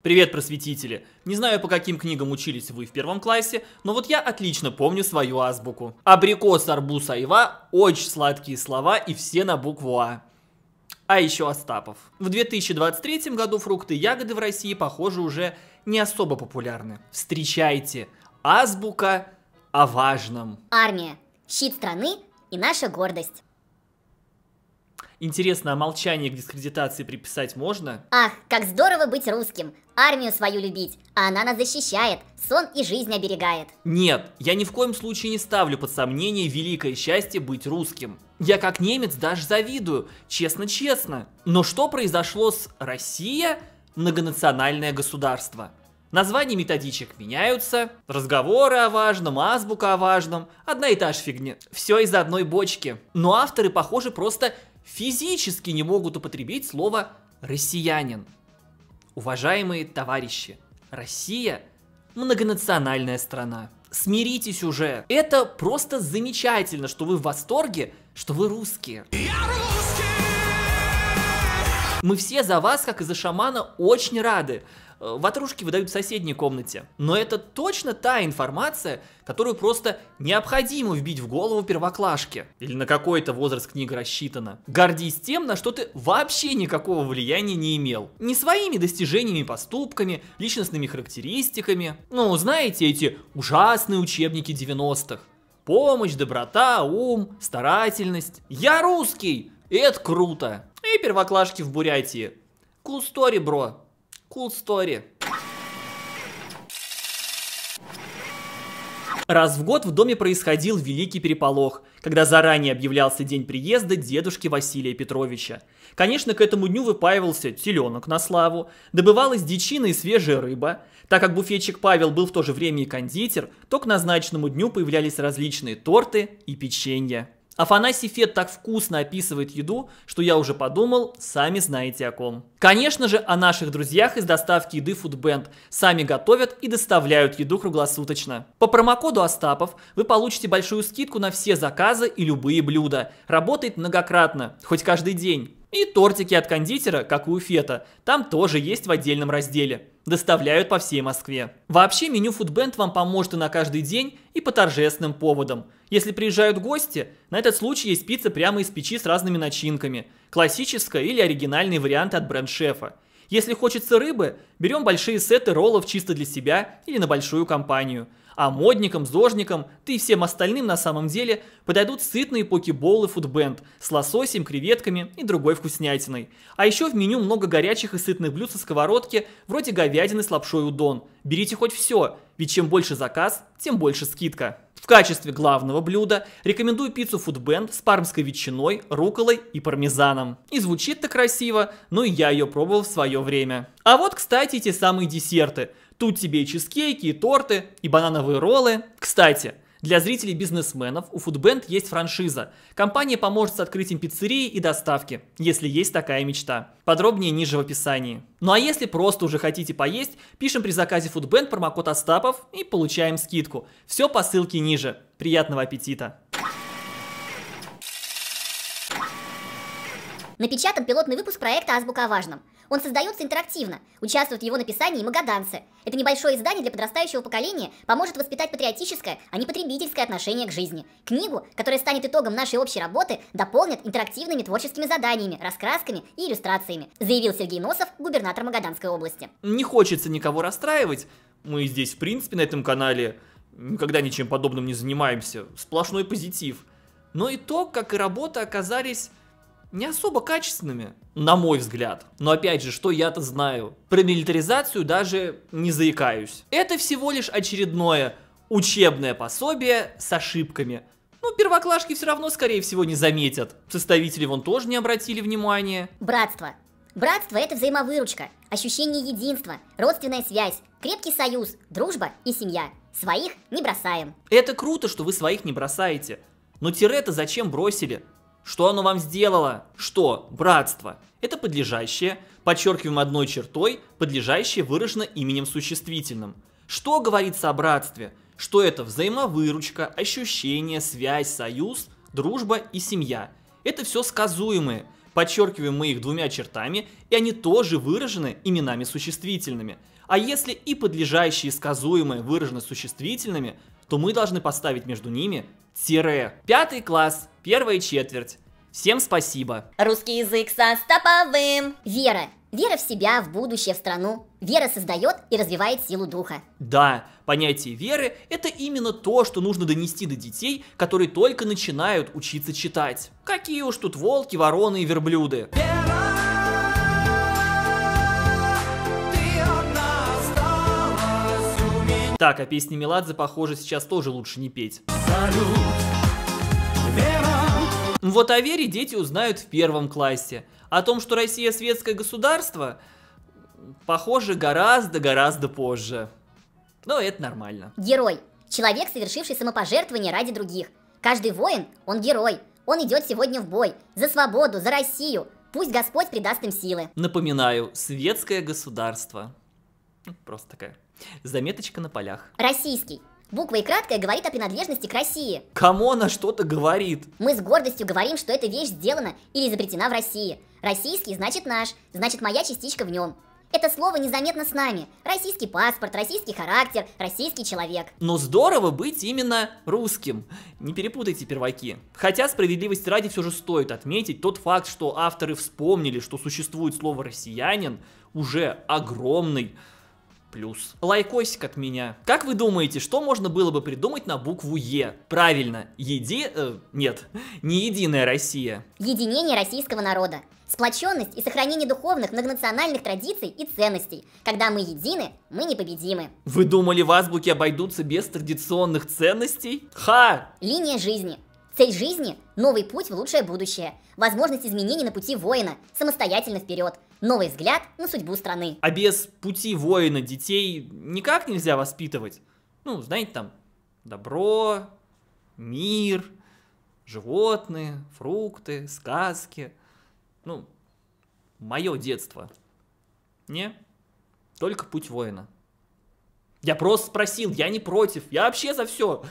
Привет, просветители! Не знаю, по каким книгам учились вы в первом классе, но вот я отлично помню свою азбуку. Абрикос, арбуз, айва – очень сладкие слова и все на букву А. А еще Остапов. В 2023 году фрукты и ягоды в России, похоже, уже не особо популярны. Встречайте! Азбука о важном. Армия, щит страны и наша гордость. Интересно, а молчание к дискредитации приписать можно? Ах, как здорово быть русским, армию свою любить, а она нас защищает, сон и жизнь оберегает. Нет, я ни в коем случае не ставлю под сомнение великое счастье быть русским. Я как немец даже завидую, честно-честно. Но что произошло с «Россия» – многонациональное государство? Названия методичек меняются, разговоры о важном, азбука о важном, одна и та же фигня. Все из одной бочки. Но авторы, похоже, просто физически не могут употребить слово «россиянин». Уважаемые товарищи, Россия – многонациональная страна. Смиритесь уже. Это просто замечательно, что вы в восторге, что вы русские. Я русский! Мы все за вас, как и за шамана, очень рады ватрушки выдают в соседней комнате. Но это точно та информация, которую просто необходимо вбить в голову первоклашке. Или на какой-то возраст книга рассчитана. Гордись тем, на что ты вообще никакого влияния не имел. Не своими достижениями поступками, личностными характеристиками. Ну, знаете, эти ужасные учебники 90-х. Помощь, доброта, ум, старательность. Я русский! и Это круто! И первоклашки в Бурятии. Кустори, бро. Cool story. Раз в год в доме происходил великий переполох, когда заранее объявлялся день приезда дедушки Василия Петровича. Конечно, к этому дню выпаивался теленок на славу, добывалась дичина и свежая рыба. Так как буфетчик Павел был в то же время и кондитер, то к назначенному дню появлялись различные торты и печенья. Афанасий Фет так вкусно описывает еду, что я уже подумал, сами знаете о ком. Конечно же, о наших друзьях из доставки еды Foodband. Сами готовят и доставляют еду круглосуточно. По промокоду Остапов вы получите большую скидку на все заказы и любые блюда. Работает многократно, хоть каждый день. И тортики от кондитера, как и у Фета, там тоже есть в отдельном разделе. Доставляют по всей Москве. Вообще меню Foodband вам поможет и на каждый день, и по торжественным поводам. Если приезжают гости, на этот случай есть пицца прямо из печи с разными начинками. Классическая или оригинальный вариант от бренд-шефа. Если хочется рыбы, берем большие сеты роллов чисто для себя или на большую компанию. А модникам, зожникам, да и всем остальным на самом деле подойдут сытные покеболы фудбенд с лососем, креветками и другой вкуснятиной. А еще в меню много горячих и сытных блюд со сковородки, вроде говядины с лапшой удон. Берите хоть все, ведь чем больше заказ, тем больше скидка качестве главного блюда рекомендую пиццу фудбенд с пармской ветчиной, руколой и пармезаном. И звучит-то красиво, но я ее пробовал в свое время. А вот, кстати, те самые десерты. Тут тебе и чизкейки, и торты, и банановые роллы. Кстати, для зрителей бизнесменов у Foodband есть франшиза. Компания поможет с открытием пиццерии и доставки, если есть такая мечта. Подробнее ниже в описании. Ну а если просто уже хотите поесть, пишем при заказе Foodband промокод Остапов и получаем скидку. Все по ссылке ниже. Приятного аппетита! Напечатан пилотный выпуск проекта «Азбука о важном». Он создается интерактивно. Участвуют в его написании магаданцы. Это небольшое издание для подрастающего поколения поможет воспитать патриотическое, а не потребительское отношение к жизни. Книгу, которая станет итогом нашей общей работы, дополнят интерактивными творческими заданиями, раскрасками и иллюстрациями, заявил Сергей Носов, губернатор Магаданской области. Не хочется никого расстраивать. Мы здесь, в принципе, на этом канале никогда ничем подобным не занимаемся. Сплошной позитив. Но и то, как и работа оказались не особо качественными, на мой взгляд. Но опять же, что я-то знаю? Про милитаризацию даже не заикаюсь. Это всего лишь очередное учебное пособие с ошибками. Ну, первоклашки все равно, скорее всего, не заметят. Составители вон тоже не обратили внимания. Братство. Братство – это взаимовыручка, ощущение единства, родственная связь, крепкий союз, дружба и семья. Своих не бросаем. Это круто, что вы своих не бросаете. Но тире-то зачем бросили? Что оно вам сделало? Что? Братство. Это подлежащее, подчеркиваем одной чертой, подлежащее выражено именем существительным. Что говорится о братстве? Что это взаимовыручка, ощущение, связь, союз, дружба и семья. Это все сказуемые, подчеркиваем мы их двумя чертами, и они тоже выражены именами существительными. А если и подлежащие и сказуемые выражены существительными, то мы должны поставить между ними тире. Пятый класс первая четверть. Всем спасибо. Русский язык со стоповым. Вера. Вера в себя, в будущее, в страну. Вера создает и развивает силу духа. Да, понятие веры – это именно то, что нужно донести до детей, которые только начинают учиться читать. Какие уж тут волки, вороны и верблюды. Вера! Так, а песни Меладзе, похоже, сейчас тоже лучше не петь. Салют, вот о вере дети узнают в первом классе. О том, что Россия светское государство, похоже, гораздо-гораздо позже. Но это нормально. Герой. Человек, совершивший самопожертвование ради других. Каждый воин, он герой. Он идет сегодня в бой. За свободу, за Россию. Пусть Господь придаст им силы. Напоминаю, светское государство. Ну, просто такая заметочка на полях. Российский. Буква и краткая говорит о принадлежности к России. Кому она что-то говорит? Мы с гордостью говорим, что эта вещь сделана или изобретена в России. Российский значит наш, значит моя частичка в нем. Это слово незаметно с нами. Российский паспорт, российский характер, российский человек. Но здорово быть именно русским. Не перепутайте перваки. Хотя справедливости ради все же стоит отметить тот факт, что авторы вспомнили, что существует слово «россиянин» уже огромный плюс. Лайкосик от меня. Как вы думаете, что можно было бы придумать на букву Е? Правильно, еди... Э, нет, не единая Россия. Единение российского народа. Сплоченность и сохранение духовных многонациональных традиций и ценностей. Когда мы едины, мы непобедимы. Вы думали, в азбуке обойдутся без традиционных ценностей? Ха! Линия жизни. Цель жизни – новый путь в лучшее будущее, возможность изменений на пути воина, самостоятельно вперед, новый взгляд на судьбу страны. А без пути воина детей никак нельзя воспитывать. Ну, знаете, там добро, мир, животные, фрукты, сказки. Ну, мое детство. Не, только путь воина. Я просто спросил, я не против, я вообще за все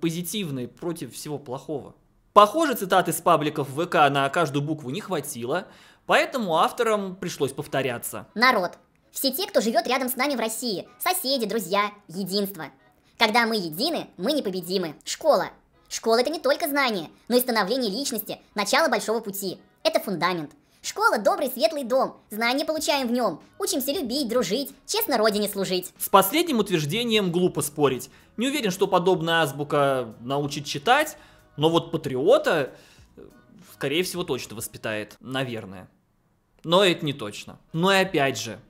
позитивное, против всего плохого. Похоже, цитаты из пабликов ВК на каждую букву не хватило, Поэтому авторам пришлось повторяться. Народ. Все те, кто живет рядом с нами в России. Соседи, друзья, единство. Когда мы едины, мы непобедимы. Школа. Школа это не только знание, но и становление личности, начало большого пути. Это фундамент. Школа – добрый светлый дом, знания получаем в нем, учимся любить, дружить, честно родине служить. С последним утверждением глупо спорить. Не уверен, что подобная азбука научит читать, но вот патриота скорее всего, точно воспитает. Наверное. Но это не точно. Но и опять же,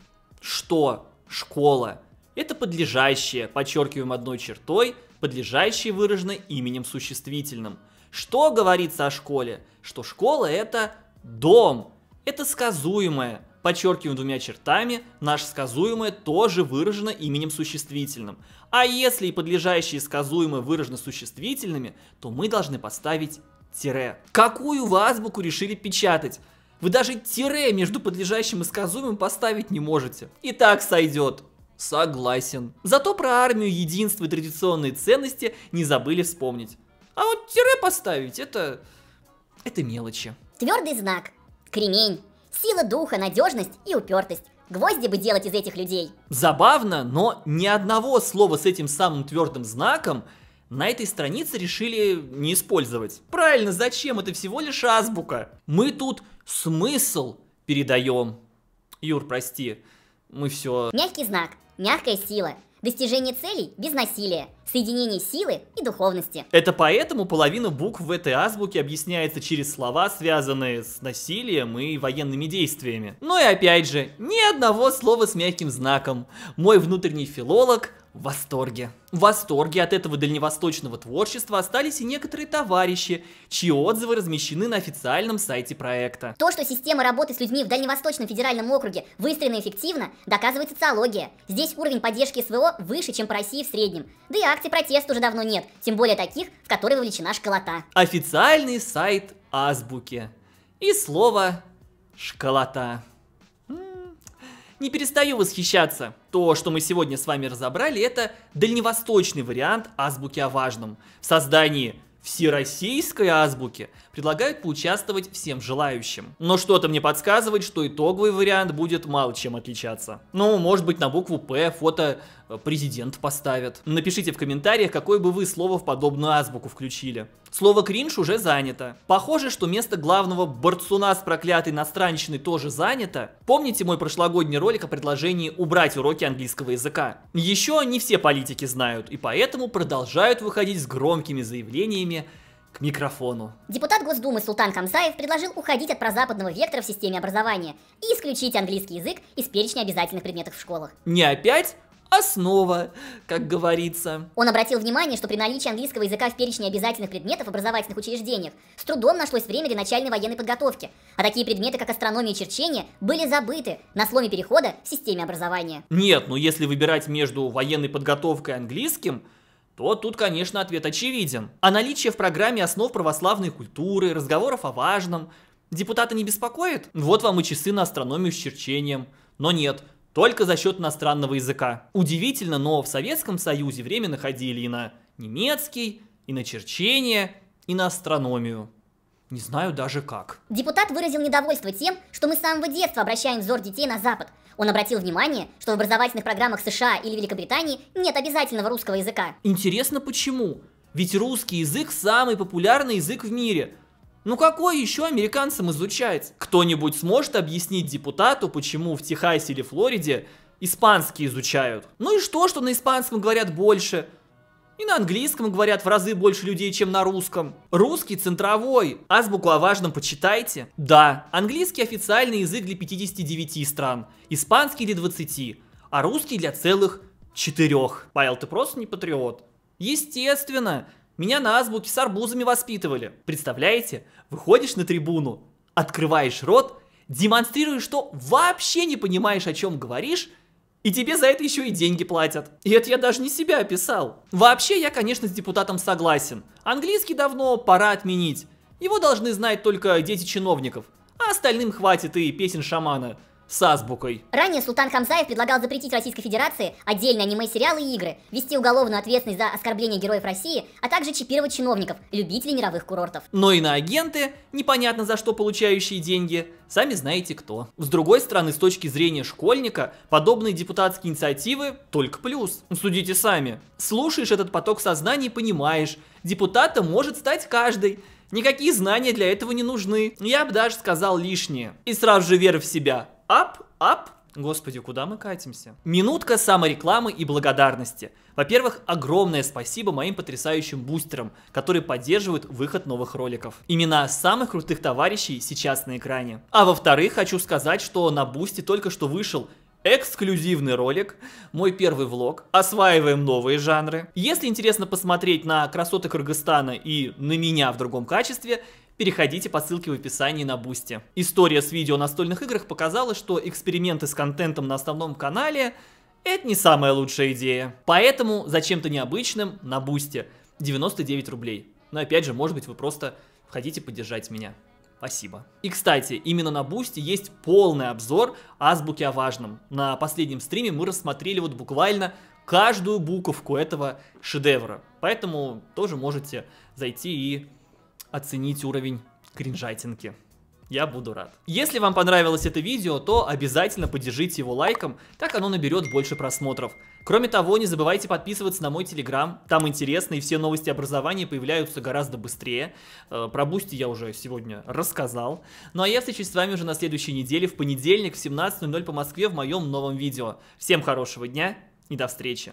что школа? Это подлежащее, подчеркиваем одной чертой, подлежащее выражено именем существительным. Что говорится о школе? Что школа это дом. Это сказуемое, подчеркиваем двумя чертами, наше сказуемое тоже выражено именем существительным. А если и подлежащие и сказуемое выражены существительными, то мы должны поставить тире. Какую вы азбуку решили печатать? Вы даже тире между подлежащим и сказуемым поставить не можете. И так сойдет. Согласен. Зато про армию, единство и традиционные ценности не забыли вспомнить. А вот тире поставить, это... это мелочи. Твердый знак, кремень, сила духа, надежность и упертость. Гвозди бы делать из этих людей. Забавно, но ни одного слова с этим самым твердым знаком на этой странице решили не использовать. Правильно, зачем? Это всего лишь азбука. Мы тут смысл передаем. Юр, прости, мы все... Мягкий знак, мягкая сила, достижение целей без насилия, соединение силы и духовности. Это поэтому половина букв в этой азбуке объясняется через слова, связанные с насилием и военными действиями. Но ну и опять же, ни одного слова с мягким знаком. Мой внутренний филолог в восторге. В восторге от этого дальневосточного творчества остались и некоторые товарищи, чьи отзывы размещены на официальном сайте проекта. То, что система работы с людьми в Дальневосточном федеральном округе выстроена эффективно, доказывает социология. Здесь уровень поддержки СВО выше, чем по России в среднем. Да и акций протеста уже давно нет, тем более таких, в которые вовлечена школота. Официальный сайт азбуки. И слово «школота» не перестаю восхищаться. То, что мы сегодня с вами разобрали, это дальневосточный вариант азбуки о важном. В создании всероссийской азбуки предлагают поучаствовать всем желающим. Но что-то мне подсказывает, что итоговый вариант будет мало чем отличаться. Ну, может быть на букву «П» фото Э, президент поставят. Напишите в комментариях, какое бы вы слово в подобную азбуку включили. Слово «кринж» уже занято. Похоже, что место главного борцуна с проклятой иностранщиной тоже занято. Помните мой прошлогодний ролик о предложении убрать уроки английского языка? Еще не все политики знают, и поэтому продолжают выходить с громкими заявлениями к микрофону. Депутат Госдумы Султан Камзаев предложил уходить от прозападного вектора в системе образования и исключить английский язык из перечня обязательных предметов в школах. Не опять? основа, как говорится. Он обратил внимание, что при наличии английского языка в перечне обязательных предметов в образовательных учреждениях с трудом нашлось время для начальной военной подготовки, а такие предметы, как астрономия и черчение, были забыты на сломе перехода в системе образования. Нет, ну если выбирать между военной подготовкой и английским, то тут, конечно, ответ очевиден. А наличие в программе основ православной культуры, разговоров о важном, депутата не беспокоит? Вот вам и часы на астрономию с черчением. Но нет, только за счет иностранного языка. Удивительно, но в Советском Союзе время находили и на немецкий, и на черчение, и на астрономию. Не знаю даже как. Депутат выразил недовольство тем, что мы с самого детства обращаем взор детей на Запад. Он обратил внимание, что в образовательных программах США или Великобритании нет обязательного русского языка. Интересно почему? Ведь русский язык самый популярный язык в мире. Ну какой еще американцам изучать? Кто-нибудь сможет объяснить депутату, почему в Техасе или Флориде испанский изучают? Ну и что, что на испанском говорят больше? И на английском говорят в разы больше людей, чем на русском. Русский центровой. Азбуку о важном почитайте. Да, английский официальный язык для 59 стран, испанский для 20, а русский для целых 4. Павел, ты просто не патриот. Естественно, меня на азбуке с арбузами воспитывали. Представляете? Выходишь на трибуну, открываешь рот, демонстрируешь, что вообще не понимаешь, о чем говоришь, и тебе за это еще и деньги платят. И это я даже не себя описал. Вообще, я, конечно, с депутатом согласен. Английский давно пора отменить. Его должны знать только дети чиновников. А остальным хватит и песен шамана с азбукой. Ранее Султан Хамзаев предлагал запретить Российской Федерации отдельные аниме-сериалы и игры, вести уголовную ответственность за оскорбление героев России, а также чипировать чиновников, любителей мировых курортов. Но и на агенты, непонятно за что получающие деньги, сами знаете кто. С другой стороны, с точки зрения школьника, подобные депутатские инициативы только плюс. Судите сами. Слушаешь этот поток сознания и понимаешь, депутатом может стать каждый. Никакие знания для этого не нужны. Я бы даже сказал лишнее. И сразу же вера в себя Ап, ап. Господи, куда мы катимся? Минутка саморекламы и благодарности. Во-первых, огромное спасибо моим потрясающим бустерам, которые поддерживают выход новых роликов. Имена самых крутых товарищей сейчас на экране. А во-вторых, хочу сказать, что на бусте только что вышел эксклюзивный ролик, мой первый влог, осваиваем новые жанры. Если интересно посмотреть на красоты Кыргызстана и на меня в другом качестве, переходите по ссылке в описании на Бусти. История с видео о настольных играх показала, что эксперименты с контентом на основном канале – это не самая лучшая идея. Поэтому зачем-то необычным на Бусти 99 рублей. Но опять же, может быть, вы просто хотите поддержать меня. Спасибо. И, кстати, именно на Бусти есть полный обзор азбуки о важном. На последнем стриме мы рассмотрели вот буквально каждую буковку этого шедевра. Поэтому тоже можете зайти и оценить уровень кринжатинки. Я буду рад. Если вам понравилось это видео, то обязательно поддержите его лайком, так оно наберет больше просмотров. Кроме того, не забывайте подписываться на мой телеграм, там интересно и все новости образования появляются гораздо быстрее. Э, про Бусти я уже сегодня рассказал. Ну а я встречусь с вами уже на следующей неделе, в понедельник в 17.00 по Москве в моем новом видео. Всем хорошего дня и до встречи!